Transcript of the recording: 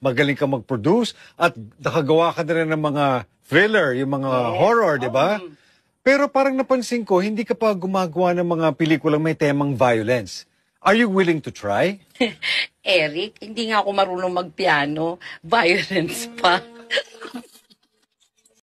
magaling ka mag-produce, at nakagawa ka na rin ng mga thriller, yung mga yes. horror, di ba? Oh. Pero parang napansin ko, hindi ka pa gumagawa ng mga pelikulang may temang violence. Are you willing to try? Eric, hindi nga ako marunong magpiano. Violence pa.